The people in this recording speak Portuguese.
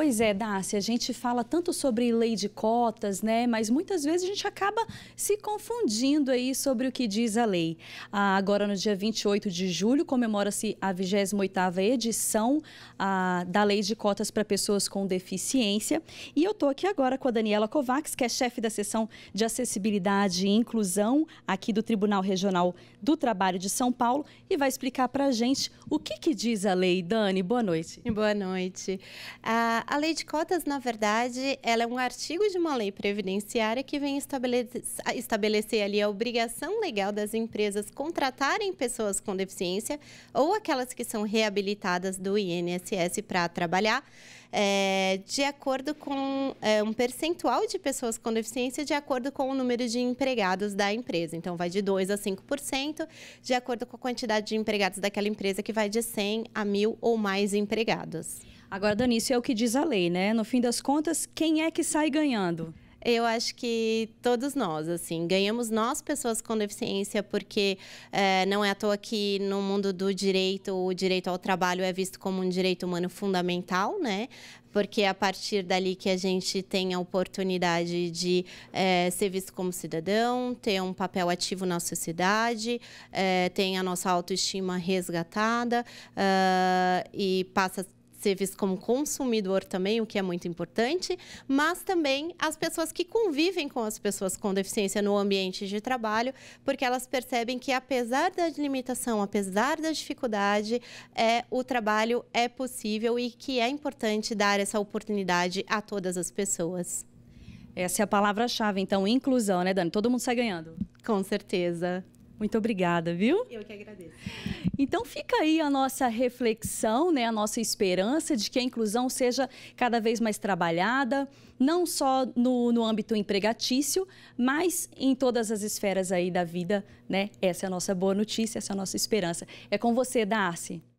Pois é, Dácia, a gente fala tanto sobre lei de cotas, né? Mas muitas vezes a gente acaba se confundindo aí sobre o que diz a lei. Ah, agora, no dia 28 de julho, comemora-se a 28ª edição ah, da Lei de Cotas para Pessoas com Deficiência. E eu estou aqui agora com a Daniela Kovacs, que é chefe da seção de acessibilidade e inclusão aqui do Tribunal Regional do Trabalho de São Paulo e vai explicar para a gente o que, que diz a lei. Dani, boa noite. Boa noite. Ah, a lei de cotas, na verdade, ela é um artigo de uma lei previdenciária que vem estabelecer, estabelecer ali a obrigação legal das empresas contratarem pessoas com deficiência ou aquelas que são reabilitadas do INSS para trabalhar. É, de acordo com é, um percentual de pessoas com deficiência de acordo com o número de empregados da empresa. Então, vai de 2% a 5%, de acordo com a quantidade de empregados daquela empresa, que vai de 100 a 1.000 ou mais empregados. Agora, Dani, isso é o que diz a lei, né? No fim das contas, quem é que sai ganhando? Eu acho que todos nós, assim, ganhamos nós, pessoas com deficiência, porque é, não é à toa que no mundo do direito, o direito ao trabalho é visto como um direito humano fundamental, né? porque é a partir dali que a gente tem a oportunidade de é, ser visto como cidadão, ter um papel ativo na sociedade, é, tem a nossa autoestima resgatada uh, e passa ser visto como consumidor também, o que é muito importante, mas também as pessoas que convivem com as pessoas com deficiência no ambiente de trabalho, porque elas percebem que apesar da limitação, apesar da dificuldade, é, o trabalho é possível e que é importante dar essa oportunidade a todas as pessoas. Essa é a palavra-chave, então, inclusão, né, Dani? Todo mundo sai ganhando. Com certeza. Muito obrigada, viu? Eu que agradeço. Então fica aí a nossa reflexão, né, a nossa esperança de que a inclusão seja cada vez mais trabalhada, não só no, no âmbito empregatício, mas em todas as esferas aí da vida, né? Essa é a nossa boa notícia, essa é a nossa esperança. É com você, Darcy.